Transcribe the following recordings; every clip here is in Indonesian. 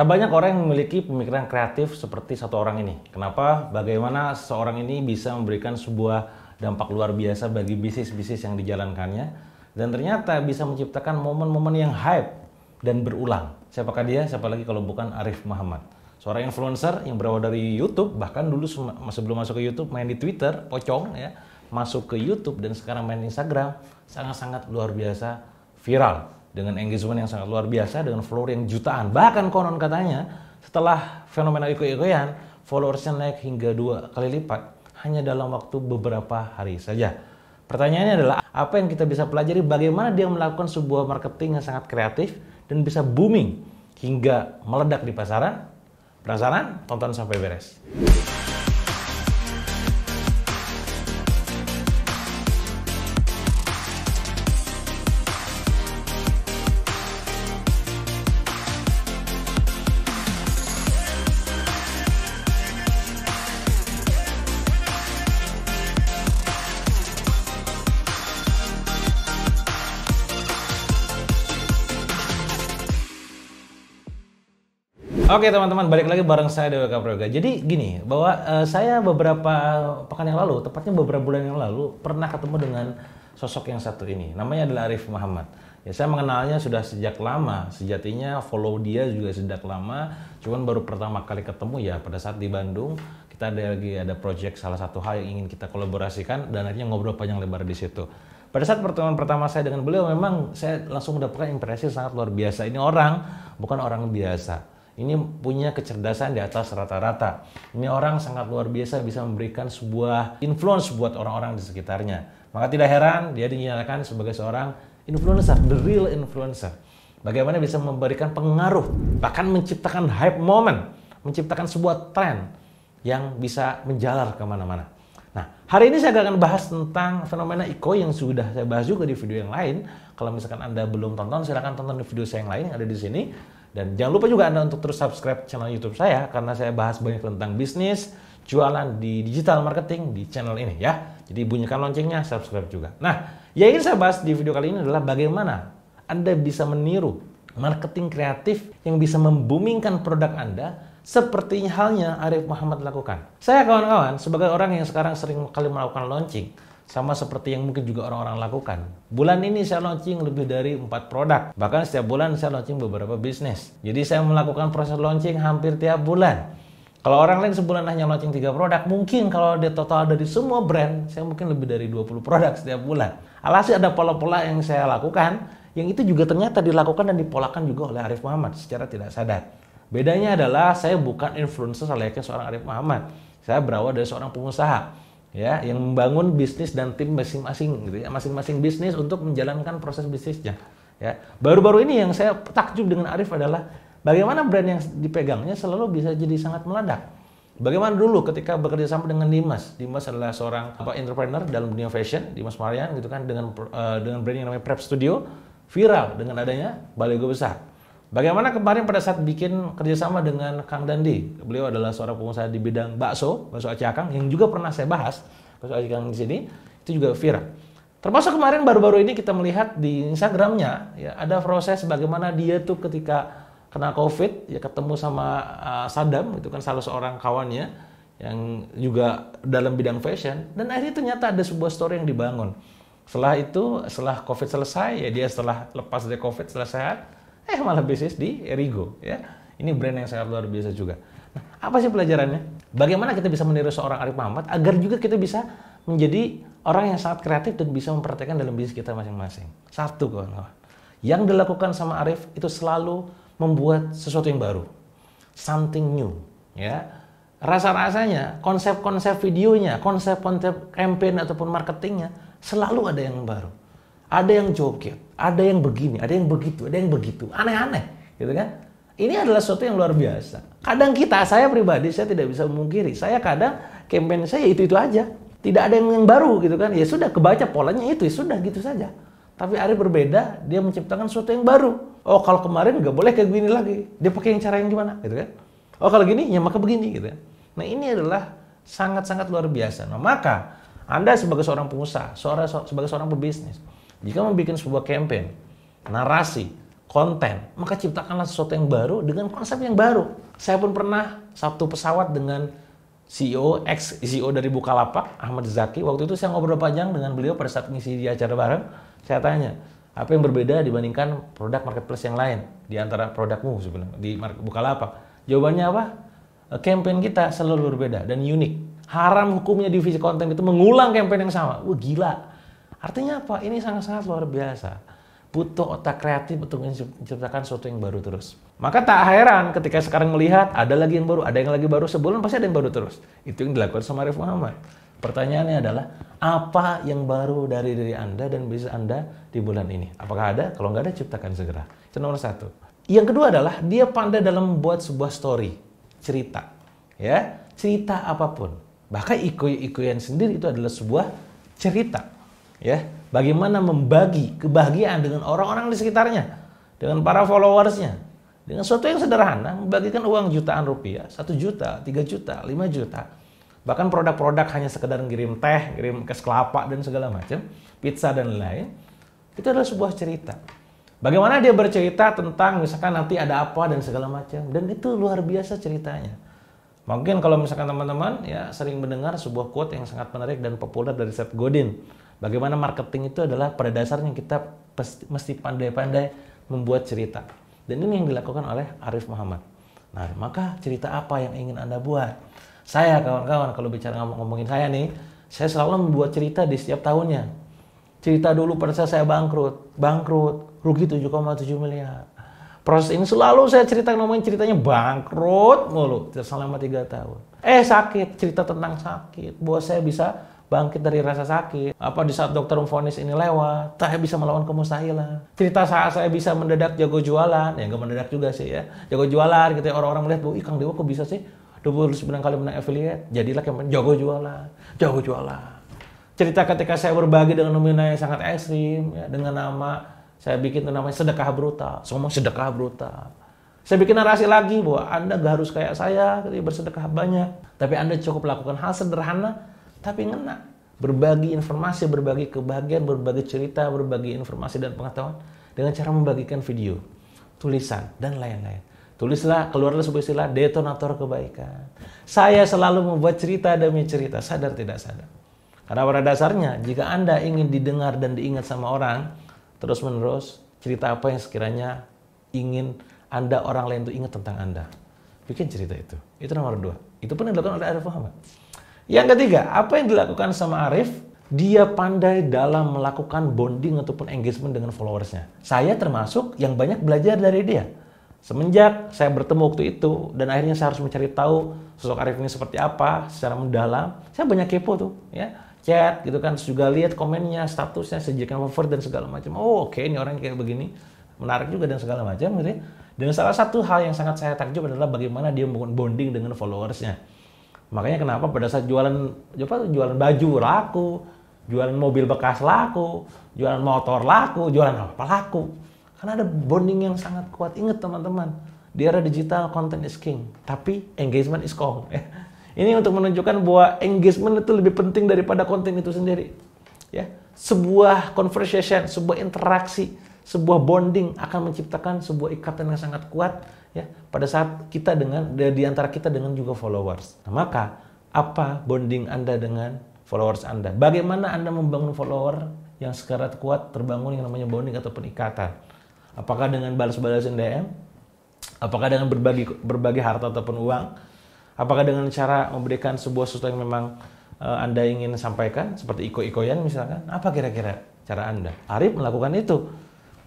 Tak banyak orang yang memiliki pemikiran kreatif seperti satu orang ini. Kenapa? Bagaimana seorang ini bisa memberikan sebuah dampak luar biasa bagi bisnis-bisnis yang dijalankannya dan ternyata bisa menciptakan momen-momen yang hype dan berulang. Siapakah dia? Siapa lagi kalau bukan Arif Muhammad. Seorang influencer yang berawal dari YouTube, bahkan dulu sebelum masuk ke YouTube main di Twitter, pocong ya, masuk ke YouTube dan sekarang main Instagram, sangat-sangat luar biasa viral dengan engagement yang sangat luar biasa dengan follower yang jutaan bahkan konon katanya setelah fenomena iko-ikoyan followersnya naik hingga dua kali lipat hanya dalam waktu beberapa hari saja pertanyaannya adalah apa yang kita bisa pelajari bagaimana dia melakukan sebuah marketing yang sangat kreatif dan bisa booming hingga meledak di pasaran penasaran tonton sampai beres Oke teman-teman, balik lagi bareng saya Dewa Kaproga. Jadi gini, bahwa uh, saya beberapa pekan yang lalu, tepatnya beberapa bulan yang lalu, pernah ketemu dengan sosok yang satu ini. Namanya adalah Arif Muhammad. Ya saya mengenalnya sudah sejak lama, sejatinya follow dia juga sejak lama. Cuman baru pertama kali ketemu ya pada saat di Bandung kita ada lagi ada project salah satu hal yang ingin kita kolaborasikan dan akhirnya ngobrol panjang lebar di situ. Pada saat pertemuan pertama saya dengan beliau memang saya langsung mendapatkan impresi sangat luar biasa. Ini orang bukan orang biasa ini punya kecerdasan di atas rata-rata. Ini orang sangat luar biasa bisa memberikan sebuah influence buat orang-orang di sekitarnya. Maka tidak heran dia dinyatakan sebagai seorang influencer, the real influencer. Bagaimana bisa memberikan pengaruh, bahkan menciptakan hype moment, menciptakan sebuah tren yang bisa menjalar kemana-mana. Nah, hari ini saya akan bahas tentang fenomena iko yang sudah saya bahas juga di video yang lain. Kalau misalkan Anda belum tonton, silahkan tonton di video saya yang lain yang ada di sini dan jangan lupa juga Anda untuk terus subscribe channel YouTube saya karena saya bahas banyak tentang bisnis, jualan di digital marketing di channel ini ya. Jadi bunyikan loncengnya, subscribe juga. Nah, yang ingin saya bahas di video kali ini adalah bagaimana Anda bisa meniru marketing kreatif yang bisa membumingkan produk Anda seperti halnya Arif Muhammad lakukan. Saya kawan-kawan sebagai orang yang sekarang sering kali melakukan launching, sama seperti yang mungkin juga orang-orang lakukan. Bulan ini saya launching lebih dari 4 produk. Bahkan setiap bulan saya launching beberapa bisnis. Jadi saya melakukan proses launching hampir tiap bulan. Kalau orang lain sebulan hanya launching 3 produk, mungkin kalau dia total dari semua brand, saya mungkin lebih dari 20 produk setiap bulan. Alhasil ada pola-pola yang saya lakukan, yang itu juga ternyata dilakukan dan dipolakan juga oleh Arif Muhammad secara tidak sadar. Bedanya adalah saya bukan influencer layaknya seorang Arif Muhammad. Saya berawal dari seorang pengusaha ya yang membangun bisnis dan tim masing-masing gitu ya masing-masing bisnis untuk menjalankan proses bisnisnya ya baru-baru ini yang saya takjub dengan Arif adalah bagaimana brand yang dipegangnya selalu bisa jadi sangat meledak bagaimana dulu ketika bekerja sama dengan Dimas Dimas adalah seorang apa entrepreneur dalam dunia fashion Dimas Marian gitu kan dengan uh, dengan brand yang namanya Prep Studio viral dengan adanya Balego besar Bagaimana kemarin pada saat bikin kerjasama dengan Kang Dandi, beliau adalah seorang pengusaha di bidang bakso, bakso acakang yang juga pernah saya bahas, bakso acakang di sini itu juga viral. Termasuk kemarin baru-baru ini kita melihat di Instagramnya ya ada proses bagaimana dia tuh ketika kena COVID ya ketemu sama uh, ah, Saddam itu kan salah seorang kawannya yang juga dalam bidang fashion dan akhirnya ternyata ada sebuah story yang dibangun. Setelah itu, setelah COVID selesai, ya dia setelah lepas dari COVID setelah sehat, eh malah bisnis di Erigo ya. Ini brand yang sangat luar biasa juga. Nah, apa sih pelajarannya? Bagaimana kita bisa meniru seorang Arif Muhammad agar juga kita bisa menjadi orang yang sangat kreatif dan bisa mempraktekkan dalam bisnis kita masing-masing. Satu kawan-kawan. Yang dilakukan sama Arif itu selalu membuat sesuatu yang baru. Something new, ya rasa-rasanya konsep-konsep videonya, konsep-konsep campaign ataupun marketingnya selalu ada yang baru. Ada yang joget, ada yang begini, ada yang begitu, ada yang begitu, aneh-aneh, gitu kan? Ini adalah sesuatu yang luar biasa. Kadang kita, saya pribadi, saya tidak bisa memungkiri. Saya kadang campaign saya ya itu-itu aja. Tidak ada yang baru gitu kan. Ya sudah, kebaca polanya itu, ya sudah gitu saja. Tapi Ari berbeda, dia menciptakan sesuatu yang baru. Oh kalau kemarin nggak boleh kayak gini lagi. Dia pakai yang cara yang gimana gitu kan. Oh kalau gini, ya maka begini gitu kan. Nah ini adalah sangat-sangat luar biasa. Nah maka Anda sebagai seorang pengusaha, seorang, sebagai seorang pebisnis, jika membuat sebuah campaign, narasi, konten, maka ciptakanlah sesuatu yang baru dengan konsep yang baru. Saya pun pernah satu pesawat dengan CEO, ex CEO dari Bukalapak, Ahmad Zaki. Waktu itu saya ngobrol panjang dengan beliau pada saat ngisi di acara bareng. Saya tanya, apa yang berbeda dibandingkan produk marketplace yang lain di antara produkmu sebenarnya di Bukalapak? Jawabannya apa? Eh, campaign kita selalu berbeda dan unik. Haram hukumnya divisi konten itu mengulang campaign yang sama. Wah gila Artinya apa? Ini sangat-sangat luar biasa. Butuh otak kreatif untuk menciptakan sesuatu yang baru terus. Maka tak heran ketika sekarang melihat ada lagi yang baru, ada yang lagi baru sebulan pasti ada yang baru terus. Itu yang dilakukan sama Arif Muhammad. Pertanyaannya adalah apa yang baru dari diri Anda dan bisa Anda di bulan ini? Apakah ada? Kalau nggak ada, ciptakan segera. Itu nomor satu. Yang kedua adalah dia pandai dalam membuat sebuah story, cerita, ya cerita apapun. Bahkan iku-iku ikuyan sendiri itu adalah sebuah cerita ya bagaimana membagi kebahagiaan dengan orang-orang di sekitarnya dengan para followersnya dengan sesuatu yang sederhana membagikan uang jutaan rupiah satu juta tiga juta lima juta bahkan produk-produk hanya sekedar ngirim teh ngirim kes kelapa dan segala macam pizza dan lain itu adalah sebuah cerita bagaimana dia bercerita tentang misalkan nanti ada apa dan segala macam dan itu luar biasa ceritanya mungkin kalau misalkan teman-teman ya sering mendengar sebuah quote yang sangat menarik dan populer dari Seth Godin Bagaimana marketing itu adalah pada dasarnya kita mesti pandai-pandai membuat cerita. Dan ini yang dilakukan oleh Arif Muhammad. Nah, maka cerita apa yang ingin Anda buat? Saya kawan-kawan kalau bicara ngomong-ngomongin saya nih, saya selalu membuat cerita di setiap tahunnya. Cerita dulu pada saat saya bangkrut, bangkrut, rugi 7,7 miliar. Proses ini selalu saya cerita ngomongin ceritanya bangkrut mulu selama 3 tahun. Eh sakit, cerita tentang sakit. buat saya bisa bangkit dari rasa sakit. Apa di saat dokter memfonis ini lewat, saya bisa melawan kemustahilan. Cerita saat saya bisa mendadak jago jualan, ya nggak mendadak juga sih ya, jago jualan gitu ya. Orang-orang melihat, bu, Ih Kang Dewa kok bisa sih 29 kali menang affiliate, jadilah kayak jago jualan, jago jualan. Cerita ketika saya berbagi dengan nomina yang sangat ekstrim, ya, dengan nama saya bikin itu namanya sedekah brutal, semua sedekah brutal. Saya bikin narasi lagi bahwa Anda gak harus kayak saya, gitu ya, bersedekah banyak. Tapi Anda cukup lakukan hal sederhana tapi ngena. Berbagi informasi, berbagi kebahagiaan, berbagi cerita, berbagi informasi dan pengetahuan dengan cara membagikan video, tulisan, dan lain-lain. Tulislah, keluarlah sebuah istilah detonator kebaikan. Saya selalu membuat cerita demi cerita, sadar tidak sadar. Karena pada dasarnya, jika Anda ingin didengar dan diingat sama orang, terus-menerus cerita apa yang sekiranya ingin Anda, orang lain itu ingat tentang Anda. Bikin cerita itu. Itu nomor dua. Itu pun yang dilakukan oleh Arif Muhammad. Yang ketiga, apa yang dilakukan sama Arif? Dia pandai dalam melakukan bonding ataupun engagement dengan followersnya. Saya termasuk yang banyak belajar dari dia. Semenjak saya bertemu waktu itu dan akhirnya saya harus mencari tahu sosok Arif ini seperti apa secara mendalam, saya banyak kepo tuh ya chat gitu kan terus juga lihat komennya statusnya sejikan favorit dan segala macam oh oke okay, ini orang kayak begini menarik juga dan segala macam gitu ya dan salah satu hal yang sangat saya takjub adalah bagaimana dia membangun bonding dengan followersnya Makanya kenapa pada saat jualan apa jualan baju laku, jualan mobil bekas laku, jualan motor laku, jualan apa laku. Karena ada bonding yang sangat kuat. Ingat teman-teman, di era digital content is king, tapi engagement is kong. Ya. Ini untuk menunjukkan bahwa engagement itu lebih penting daripada konten itu sendiri. Ya, sebuah conversation, sebuah interaksi sebuah bonding akan menciptakan sebuah ikatan yang sangat kuat ya pada saat kita dengan di antara kita dengan juga followers. Nah, maka apa bonding Anda dengan followers Anda? Bagaimana Anda membangun follower yang sekarat kuat terbangun yang namanya bonding ataupun ikatan? Apakah dengan balas-balasan DM? Apakah dengan berbagi berbagi harta ataupun uang? Apakah dengan cara memberikan sebuah sesuatu yang memang uh, Anda ingin sampaikan seperti iko-ikoyan misalkan? Apa kira-kira cara Anda? Arif melakukan itu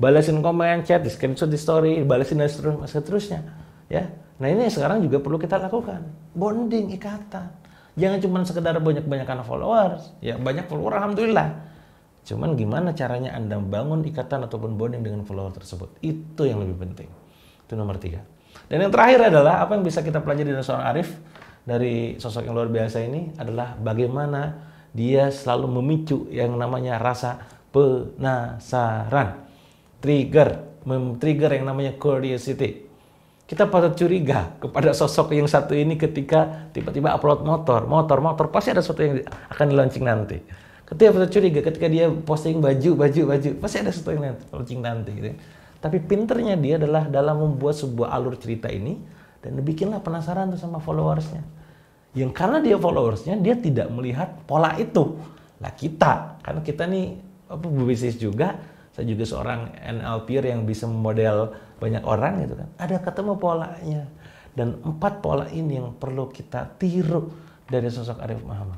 balasin komen chat di screenshot di story balasin dan seterusnya ya nah ini sekarang juga perlu kita lakukan bonding ikatan jangan cuma sekedar banyak banyakkan followers ya banyak follower alhamdulillah Cuman gimana caranya Anda bangun ikatan ataupun bonding dengan follower tersebut. Itu yang lebih penting. Itu nomor tiga. Dan yang terakhir adalah apa yang bisa kita pelajari dari seorang Arif dari sosok yang luar biasa ini adalah bagaimana dia selalu memicu yang namanya rasa penasaran trigger, trigger yang namanya curiosity. Kita patut curiga kepada sosok yang satu ini ketika tiba-tiba upload motor, motor, motor, pasti ada sesuatu yang akan launching nanti. Ketika patut curiga, ketika dia posting baju, baju, baju, pasti ada sesuatu yang launching nanti. Gitu. Ya. Tapi pinternya dia adalah dalam membuat sebuah alur cerita ini, dan bikinlah penasaran tuh sama followersnya. Yang karena dia followersnya, dia tidak melihat pola itu. Lah kita, karena kita nih apa, bisnis juga, saya juga seorang NLP yang bisa memodel banyak orang gitu kan. Ada ketemu polanya. Dan empat pola ini yang perlu kita tiru dari sosok Arif Muhammad.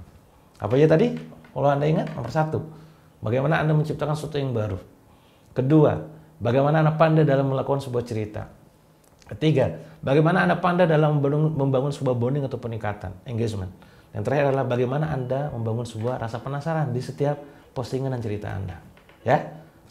Apa ya tadi? Kalau Anda ingat, nomor satu, bagaimana Anda menciptakan sesuatu yang baru. Kedua, bagaimana Anda pandai dalam melakukan sebuah cerita. Ketiga, bagaimana Anda pandai dalam membangun sebuah bonding atau peningkatan, engagement. Yang terakhir adalah bagaimana Anda membangun sebuah rasa penasaran di setiap postingan dan cerita Anda. Ya,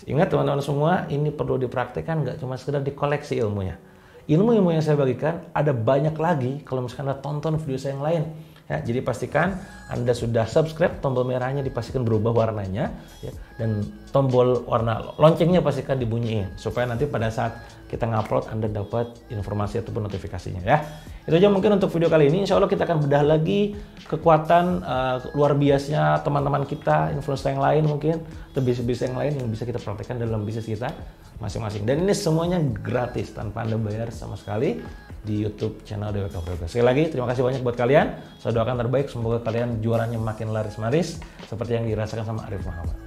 Ingat teman-teman semua, ini perlu dipraktekkan nggak cuma sekedar dikoleksi ilmunya. Ilmu-ilmu yang saya bagikan ada banyak lagi kalau misalkan Anda tonton video saya yang lain Ya, jadi pastikan Anda sudah subscribe, tombol merahnya dipastikan berubah warnanya ya, dan tombol warna loncengnya pastikan dibunyiin supaya nanti pada saat kita ngupload Anda dapat informasi ataupun notifikasinya ya. Itu aja mungkin untuk video kali ini. Insya Allah kita akan bedah lagi kekuatan uh, luar biasanya teman-teman kita, influencer yang lain mungkin, atau bisnis-bisnis yang lain yang bisa kita praktekkan dalam bisnis kita masing-masing. Dan ini semuanya gratis tanpa Anda bayar sama sekali di YouTube channel DWK Broker. Sekali lagi terima kasih banyak buat kalian. Saya doakan terbaik semoga kalian juaranya makin laris-maris seperti yang dirasakan sama Arif Muhammad.